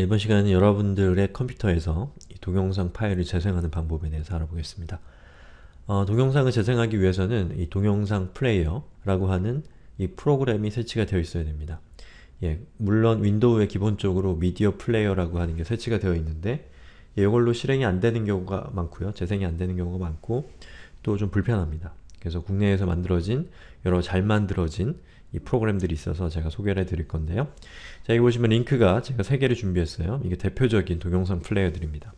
이번 시간은 여러분들의 컴퓨터에서 동영상 파일을 재생하는 방법에 대해서 알아보겠습니다. 어, 동영상을 재생하기 위해서는 이 동영상 플레이어라고 하는 이 프로그램이 설치가 되어 있어야 됩니다. 예, 물론 윈도우에 기본적으로 미디어 플레이어라고 하는 게 설치가 되어 있는데 예, 이걸로 실행이 안 되는 경우가 많고요. 재생이 안 되는 경우가 많고 또 좀 불편합니다. 그래서 국내에서 만들어진 여러 잘 만들어진 이 프로그램들이 있어서 제가 소개를 해드릴 건데요. 자, 여기 보시면 링크가 제가 3개를 준비했어요. 이게 대표적인 동영상 플레이어들입니다.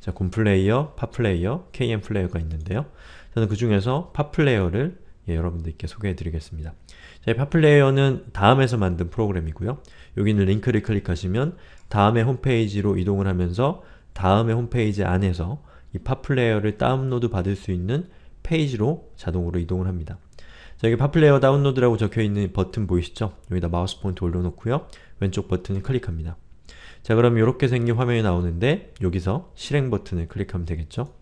자, 곰플레이어, 팝플레이어, KM플레이어가 있는데요. 저는 그 중에서 팝플레이어를 예, 여러분들께 소개해드리겠습니다. 자, 이 팝플레이어는 다음에서 만든 프로그램이고요. 여기 있는 링크를 클릭하시면 다음의 홈페이지로 이동을 하면서 다음의 홈페이지 안에서 이 팝플레이어를 다운로드 받을 수 있는 페이지로 자동으로 이동을 합니다. 자 여기 팝플레이어 다운로드라고 적혀있는 버튼 보이시죠? 여기다 마우스 포인트 올려놓고요. 왼쪽 버튼을 클릭합니다. 자 그럼 이렇게 생긴 화면이 나오는데 여기서 실행 버튼을 클릭하면 되겠죠?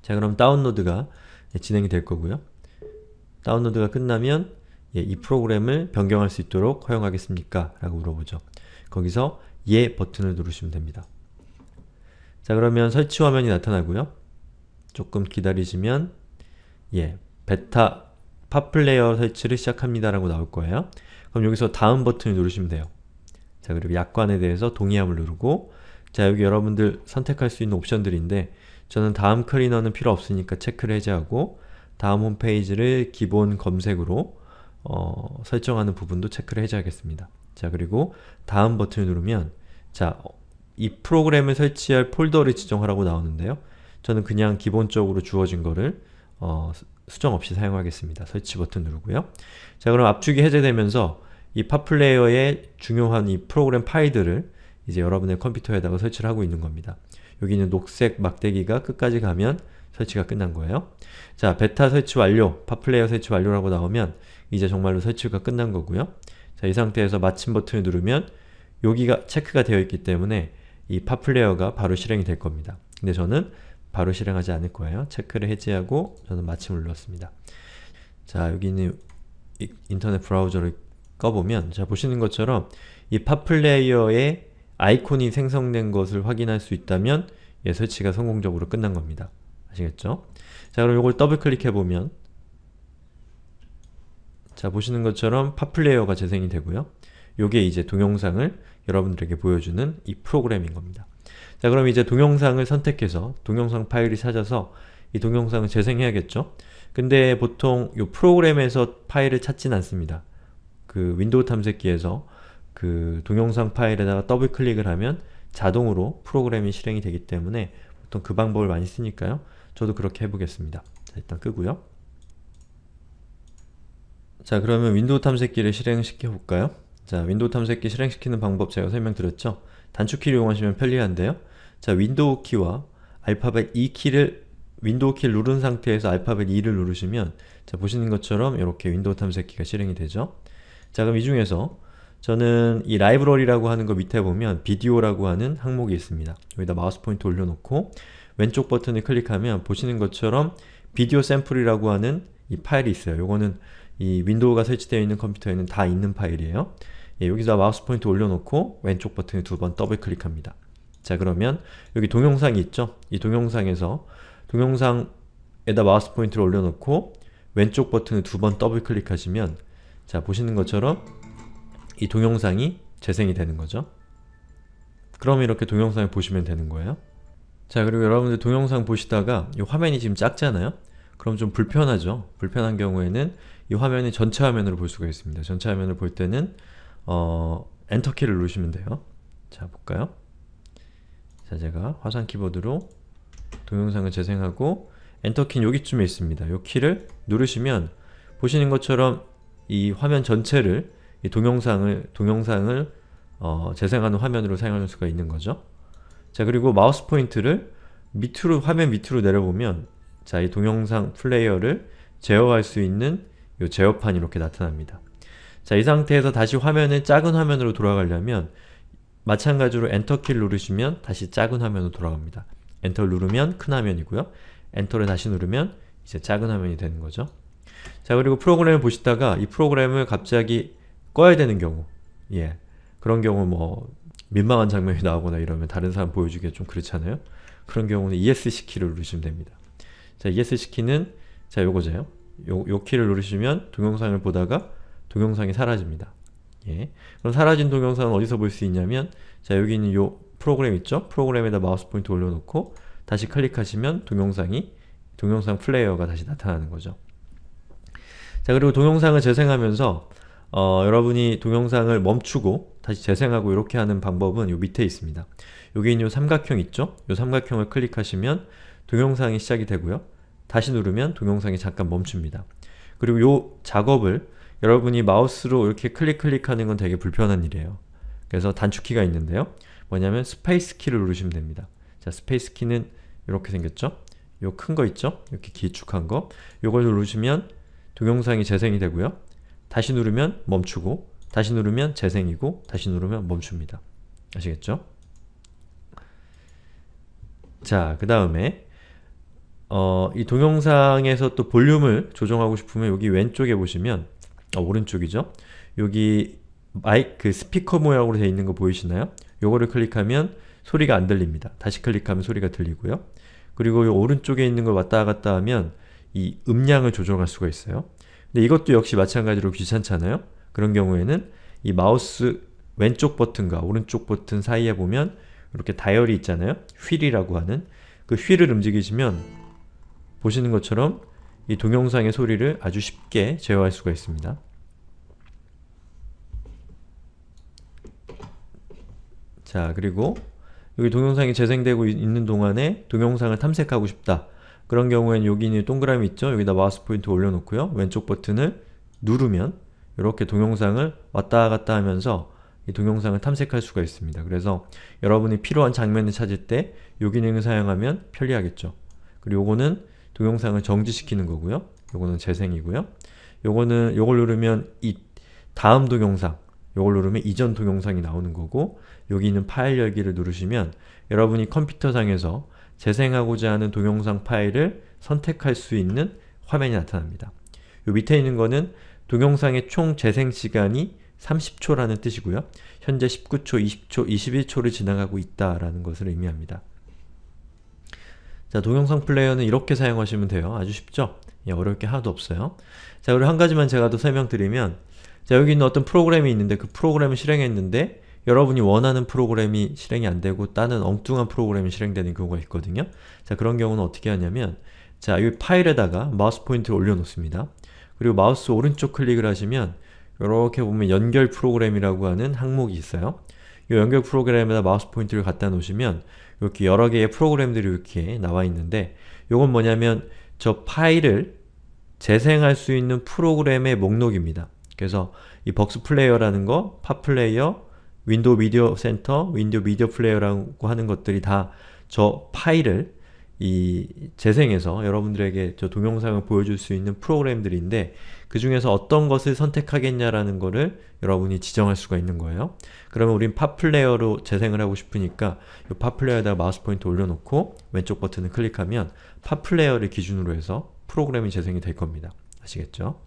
자 그럼 다운로드가 진행이 될 거고요. 다운로드가 끝나면 예, 이 프로그램을 변경할 수 있도록 허용하겠습니까? 라고 물어보죠. 거기서 예 버튼을 누르시면 됩니다. 자 그러면 설치 화면이 나타나고요. 조금 기다리시면 예, 베타 팟플레이어 설치를 시작합니다라고 나올 거예요. 그럼 여기서 다음 버튼을 누르시면 돼요. 자 그리고 약관에 대해서 동의함을 누르고 자 여기 여러분들 선택할 수 있는 옵션들인데 저는 다음 클리너는 필요 없으니까 체크를 해제하고 다음 홈페이지를 기본 검색으로 어, 설정하는 부분도 체크를 해제하겠습니다. 자 그리고 다음 버튼을 누르면 자이 어, 프로그램을 설치할 폴더를 지정하라고 나오는데요. 저는 그냥 기본적으로 주어진 거를 어, 수정 없이 사용하겠습니다. 설치 버튼 누르고요. 자 그럼 압축이 해제되면서 이 팝플레이어의 중요한 이 프로그램 파일들을 이제 여러분의 컴퓨터에다가 설치를 하고 있는 겁니다. 여기 는 녹색 막대기가 끝까지 가면 설치가 끝난 거예요. 자, 베타 설치 완료, 팝플레이어 설치 완료라고 나오면 이제 정말로 설치가 끝난 거고요. 자, 이 상태에서 마침 버튼을 누르면 여기가 체크가 되어 있기 때문에 이 팝플레이어가 바로 실행이 될 겁니다. 근데 저는 바로 실행하지 않을 거예요. 체크를 해제하고 저는 마침을 눌렀습니다. 자, 여기는 인터넷 브라우저를 꺼보면 자, 보시는 것처럼 이 팝플레이어의 아이콘이 생성된 것을 확인할 수 있다면 예, 설치가 성공적으로 끝난 겁니다. 아시겠죠? 자, 그럼 이걸 더블클릭해보면 자, 보시는 것처럼 팝플레이어가 재생이 되고요. 요게 이제 동영상을 여러분들에게 보여주는 이 프로그램인 겁니다. 자 그럼 이제 동영상을 선택해서 동영상 파일을 찾아서 이 동영상을 재생해야겠죠? 근데 보통 이 프로그램에서 파일을 찾진 않습니다. 그 윈도우 탐색기에서 그 동영상 파일에다가 더블 클릭을 하면 자동으로 프로그램이 실행이 되기 때문에 보통 그 방법을 많이 쓰니까요. 저도 그렇게 해보겠습니다. 자, 일단 끄고요. 자 그러면 윈도우 탐색기를 실행시켜 볼까요? 자 윈도우 탐색기 실행시키는 방법 제가 설명드렸죠? 단축키를 이용하시면 편리한데요. 자, 윈도우 키와 알파벳 E 키를 윈도우 키를 누른 상태에서 알파벳 e 를 누르시면 자, 보시는 것처럼 이렇게 윈도우 탐색키가 실행이 되죠. 자, 그럼 이 중에서 저는 이 라이브러리라고 하는 거 밑에 보면 비디오라고 하는 항목이 있습니다. 여기다 마우스 포인트 올려놓고 왼쪽 버튼을 클릭하면 보시는 것처럼 비디오 샘플이라고 하는 이 파일이 있어요. 요거는 이 윈도우가 설치되어 있는 컴퓨터에는 다 있는 파일이에요. 예, 여기서 마우스 포인트 올려놓고 왼쪽 버튼을 두 번 더블 클릭합니다. 자 그러면 여기 동영상이 있죠? 이 동영상에서 동영상에다 마우스 포인트를 올려놓고 왼쪽 버튼을 두 번 더블 클릭하시면 자 보시는 것처럼 이 동영상이 재생이 되는 거죠. 그럼 이렇게 동영상을 보시면 되는 거예요. 자 그리고 여러분들 동영상 보시다가 이 화면이 지금 작잖아요? 그럼 좀 불편하죠? 불편한 경우에는 이 화면이 전체 화면으로 볼 수가 있습니다. 전체 화면을 볼 때는 어, 엔터키를 누르시면 돼요. 자 볼까요? 자 제가 화상 키보드로 동영상을 재생하고 엔터키는 여기쯤에 있습니다. 이 키를 누르시면 보시는 것처럼 이 화면 전체를 이 동영상을 동영상을 어, 재생하는 화면으로 사용할 수가 있는 거죠. 자 그리고 마우스 포인트를 밑으로 화면 밑으로 내려보면 자 이 동영상 플레이어를 제어할 수 있는 이 제어판이 이렇게 나타납니다. 자 이 상태에서 다시 화면을 작은 화면으로 돌아가려면 마찬가지로 엔터키를 누르시면 다시 작은 화면으로 돌아옵니다. 엔터를 누르면 큰 화면이고요. 엔터를 다시 누르면 이제 작은 화면이 되는 거죠. 자 그리고 프로그램을 보시다가 이 프로그램을 갑자기 꺼야 되는 경우 예 그런 경우 뭐 민망한 장면이 나오거나 이러면 다른 사람 보여주기가 좀 그렇잖아요. 그런 경우는 ESC 키를 누르시면 됩니다. 자 ESC 키는 자 요거죠. 요, 요 키를 누르시면 동영상을 보다가 동영상이 사라집니다. 예. 그럼 사라진 동영상은 어디서 볼 수 있냐면 자 여기 있는 요 프로그램 있죠? 프로그램에다 마우스 포인트 올려놓고 다시 클릭하시면 동영상이 동영상 플레이어가 다시 나타나는 거죠. 자 그리고 동영상을 재생하면서 어, 여러분이 동영상을 멈추고 다시 재생하고 이렇게 하는 방법은 요 밑에 있습니다. 여기 있는 요 삼각형 있죠? 요 삼각형을 클릭하시면 동영상이 시작이 되고요. 다시 누르면 동영상이 잠깐 멈춥니다. 그리고 요 작업을 여러분이 마우스로 이렇게 클릭 클릭하는 건 되게 불편한 일이에요. 그래서 단축키가 있는데요. 뭐냐면 스페이스 키를 누르시면 됩니다. 자, 스페이스 키는 이렇게 생겼죠? 요 큰 거 있죠? 이렇게 길쭉한 거. 요걸 누르시면 동영상이 재생이 되고요. 다시 누르면 멈추고 다시 누르면 재생이고 다시 누르면 멈춥니다. 아시겠죠? 자, 그 다음에 어, 이 동영상에서 또 볼륨을 조정하고 싶으면 여기 왼쪽에 보시면 어, 오른쪽이죠. 여기 마이크 그 스피커 모양으로 되어 있는 거 보이시나요? 요거를 클릭하면 소리가 안 들립니다. 다시 클릭하면 소리가 들리고요. 그리고 이 오른쪽에 있는 걸 왔다 갔다 하면 이 음량을 조정할 수가 있어요. 근데 이것도 역시 마찬가지로 귀찮잖아요? 그런 경우에는 이 마우스 왼쪽 버튼과 오른쪽 버튼 사이에 보면 이렇게 다이얼이 있잖아요? 휠이라고 하는 그 휠을 움직이시면 보시는 것처럼 이 동영상의 소리를 아주 쉽게 제어할 수가 있습니다. 자, 그리고 여기 동영상이 재생되고 있는 동안에 동영상을 탐색하고 싶다. 그런 경우엔 여기 있는 동그라미 있죠? 여기다 마우스 포인트 올려놓고요. 왼쪽 버튼을 누르면 이렇게 동영상을 왔다 갔다 하면서 이 동영상을 탐색할 수가 있습니다. 그래서 여러분이 필요한 장면을 찾을 때 이 기능을 사용하면 편리하겠죠. 그리고 요거는 동영상을 정지시키는 거고요. 요거는 재생이고요. 요거는 요걸 누르면 이 다음 동영상, 요걸 누르면 이전 동영상이 나오는 거고 여기 있는 파일 열기를 누르시면 여러분이 컴퓨터상에서 재생하고자 하는 동영상 파일을 선택할 수 있는 화면이 나타납니다. 요 밑에 있는 거는 동영상의 총 재생 시간이 30초라는 뜻이고요. 현재 19초, 20초, 21초를 지나가고 있다라는 것을 의미합니다. 자, 동영상 플레이어는 이렇게 사용하시면 돼요. 아주 쉽죠? 예, 어려울 게 하나도 없어요. 자, 그리고 한 가지만 제가 더 설명드리면 자, 여기 있는 어떤 프로그램이 있는데 그 프로그램을 실행했는데 여러분이 원하는 프로그램이 실행이 안되고 다른 엉뚱한 프로그램이 실행되는 경우가 있거든요. 자, 그런 경우는 어떻게 하냐면 자, 이 파일에다가 마우스 포인트를 올려놓습니다. 그리고 마우스 오른쪽 클릭을 하시면 이렇게 보면 연결 프로그램이라고 하는 항목이 있어요. 이 연결 프로그램에다 마우스 포인트를 갖다 놓으시면 이렇게 여러 개의 프로그램들이 이렇게 나와 있는데 이건 뭐냐면 저 파일을 재생할 수 있는 프로그램의 목록입니다. 그래서 이 벅스 플레이어라는 거, 팝 플레이어, 윈도우 미디어 센터, 윈도우 미디어 플레이어라고 하는 것들이 다 저 파일을 이 재생해서 여러분들에게 저 동영상을 보여줄 수 있는 프로그램들인데 그 중에서 어떤 것을 선택하겠냐라는 거를 여러분이 지정할 수가 있는 거예요. 그러면 우린 팝플레이어로 재생을 하고 싶으니까 이 팝플레이어에다가 마우스 포인트 올려놓고 왼쪽 버튼을 클릭하면 팝플레이어를 기준으로 해서 프로그램이 재생이 될 겁니다. 아시겠죠?